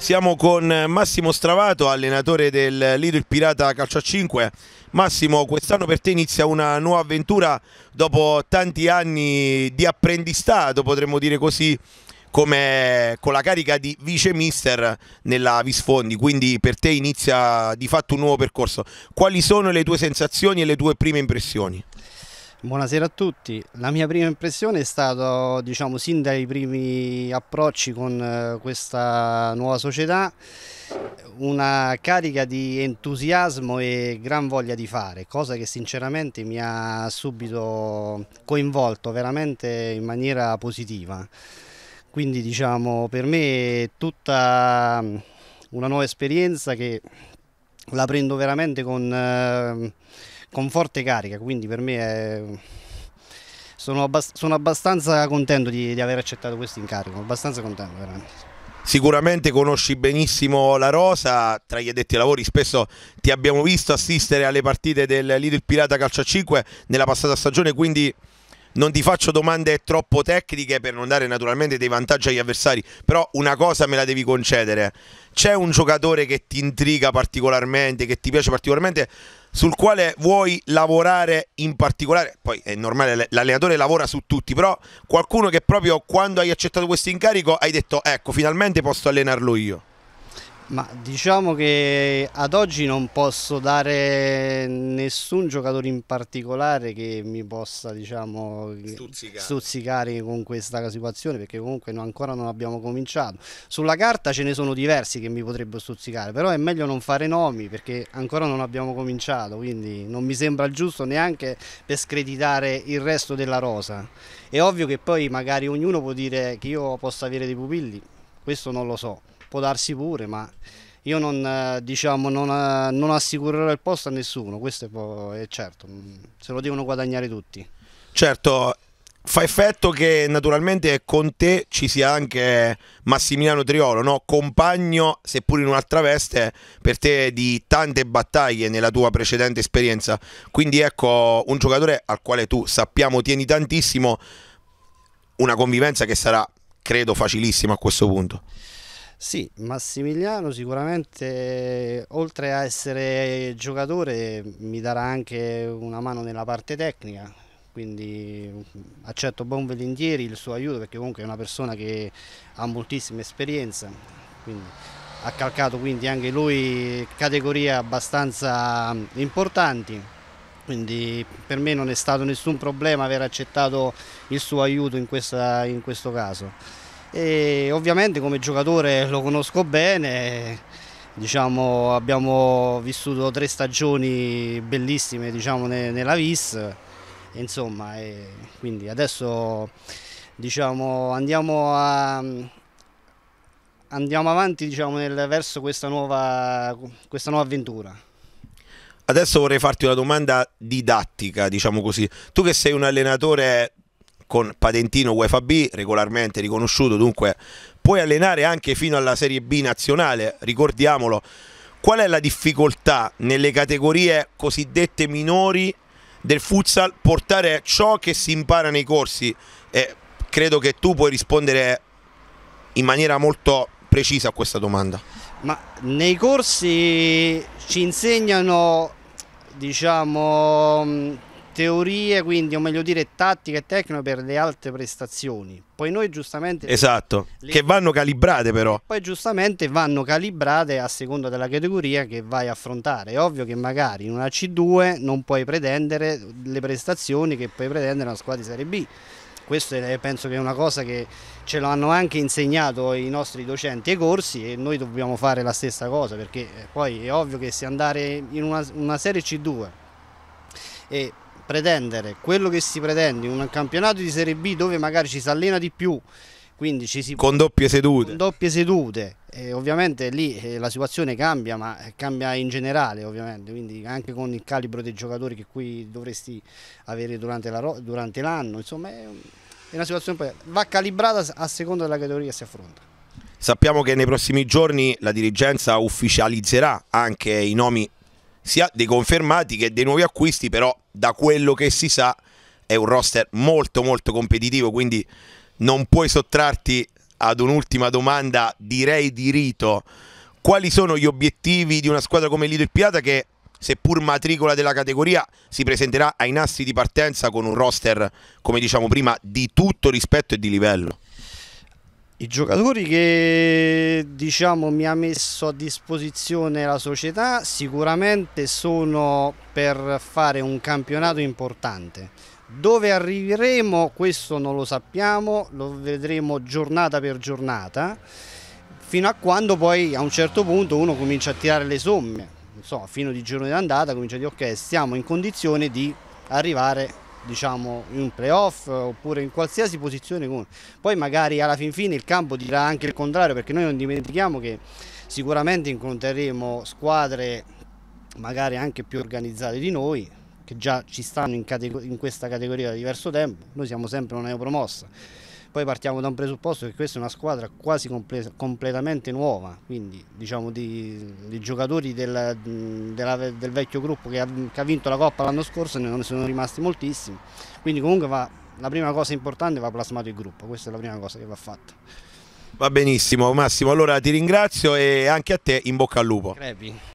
Siamo con Massimo Stravato, allenatore del Lido Il Pirata Calcio a 5. Massimo, quest'anno per te inizia una nuova avventura dopo tanti anni di apprendistato, potremmo dire così, come con la carica di vice mister nella Visfondi, quindi per te inizia di fatto un nuovo percorso. Quali sono le tue sensazioni e le tue prime impressioni? Buonasera a tutti, la mia prima impressione è stata diciamo sin dai primi approcci con eh, questa nuova società una carica di entusiasmo e gran voglia di fare, cosa che sinceramente mi ha subito coinvolto veramente in maniera positiva. Quindi diciamo per me è tutta mm, una nuova esperienza che la prendo veramente con... Eh, con forte carica, quindi per me è... sono, abbast sono, abbastanza contento di, di aver accettato questo incarico, abbastanza contento veramente. Sicuramente conosci benissimo la rosa, tra gli addetti ai lavori spesso ti abbiamo visto assistere alle partite del Lidl Pirata Calcio a 5 nella passata stagione, quindi non ti faccio domande troppo tecniche per non dare naturalmente dei vantaggi agli avversari, però una cosa me la devi concedere. C'è un giocatore che ti intriga particolarmente, che ti piace particolarmente, sul quale vuoi lavorare in particolare? Poi è normale, l'allenatore lavora su tutti, però qualcuno che proprio quando hai accettato questo incarico hai detto ecco, finalmente posso allenarlo io. Ma diciamo che ad oggi non posso dare nessun giocatore in particolare che mi possa, diciamo, stuzzicare, stuzzicare con questa situazione, perché comunque no, ancora non abbiamo cominciato. Sulla carta ce ne sono diversi che mi potrebbero stuzzicare, però è meglio non fare nomi perché ancora non abbiamo cominciato, quindi non mi sembra giusto neanche per screditare il resto della rosa. È ovvio che poi magari ognuno può dire che io possa avere dei pupilli, questo non lo so può darsi pure, ma io non, eh, diciamo, non, eh, non assicurerò il posto a nessuno, questo è, è certo, mm, se lo devono guadagnare tutti. Certo, fa effetto che naturalmente con te ci sia anche Massimiliano Triolo, no? compagno, seppur in un'altra veste, per te di tante battaglie nella tua precedente esperienza. Quindi ecco un giocatore al quale tu sappiamo tieni tantissimo, una convivenza che sarà, credo, facilissima a questo punto. Sì, Massimiliano sicuramente oltre a essere giocatore mi darà anche una mano nella parte tecnica, quindi accetto ben volentieri il suo aiuto perché comunque è una persona che ha moltissima esperienza, quindi ha calcato quindi anche lui categorie abbastanza importanti, quindi per me non è stato nessun problema aver accettato il suo aiuto in, questa, in questo caso e ovviamente come giocatore lo conosco bene, diciamo, abbiamo vissuto tre stagioni bellissime diciamo, nella VIS, insomma, quindi adesso diciamo, andiamo, a, andiamo avanti diciamo, nel, verso questa nuova, questa nuova avventura. Adesso vorrei farti una domanda didattica, diciamo così. Tu che sei un allenatore con patentino UEFA B, regolarmente riconosciuto, dunque puoi allenare anche fino alla Serie B nazionale, ricordiamolo. Qual è la difficoltà nelle categorie cosiddette minori del futsal portare ciò che si impara nei corsi? Eh, credo che tu puoi rispondere in maniera molto precisa a questa domanda. Ma nei corsi ci insegnano diciamo teorie, quindi, o meglio dire, tattiche e tecniche per le alte prestazioni. Poi noi giustamente... Esatto, le... che vanno calibrate però. Poi giustamente vanno calibrate a seconda della categoria che vai a affrontare. È ovvio che magari in una C2 non puoi pretendere le prestazioni che puoi pretendere una squadra di Serie B. Questo è, penso che è una cosa che ce l'hanno anche insegnato i nostri docenti ai corsi e noi dobbiamo fare la stessa cosa perché eh, poi è ovvio che se andare in una, una serie C2 e pretendere quello che si pretende in un campionato di Serie B dove magari ci si allena di più, quindi ci si... Con doppie sedute. Con doppie sedute. E ovviamente lì eh, la situazione cambia, ma eh, cambia in generale ovviamente, quindi anche con il calibro dei giocatori che qui dovresti avere durante, la, durante l'anno, insomma è una situazione che va calibrata a seconda della categoria che si affronta. Sappiamo che nei prossimi giorni la dirigenza ufficializzerà anche i nomi sia dei confermati che dei nuovi acquisti, però da quello che si sa è un roster molto molto competitivo, quindi non puoi sottrarti ad un'ultima domanda, direi di rito. Quali sono gli obiettivi di una squadra come Lido e Piata che, seppur matricola della categoria, si presenterà ai nastri di partenza con un roster, come diciamo prima, di tutto rispetto e di livello? I giocatori che diciamo, mi ha messo a disposizione la società sicuramente sono per fare un campionato importante. Dove arriveremo questo non lo sappiamo, lo vedremo giornata per giornata, fino a quando poi a un certo punto uno comincia a tirare le somme. Non so, fino di giorno d'andata comincia a dire ok, siamo in condizione di arrivare diciamo in un playoff oppure in qualsiasi posizione poi magari alla fin fine il campo dirà anche il contrario perché noi non dimentichiamo che sicuramente incontreremo squadre magari anche più organizzate di noi che già ci stanno in, in questa categoria da diverso tempo noi siamo sempre una neopromossa poi partiamo da un presupposto che questa è una squadra quasi comple completamente nuova, quindi diciamo di, di giocatori del, della, del, vecchio gruppo che ha, che ha vinto la Coppa l'anno scorso ne, ne sono rimasti moltissimi, quindi comunque va, la prima cosa importante va plasmato il gruppo, questa è la prima cosa che va fatta. Va benissimo Massimo, allora ti ringrazio e anche a te in bocca al lupo. Crepi.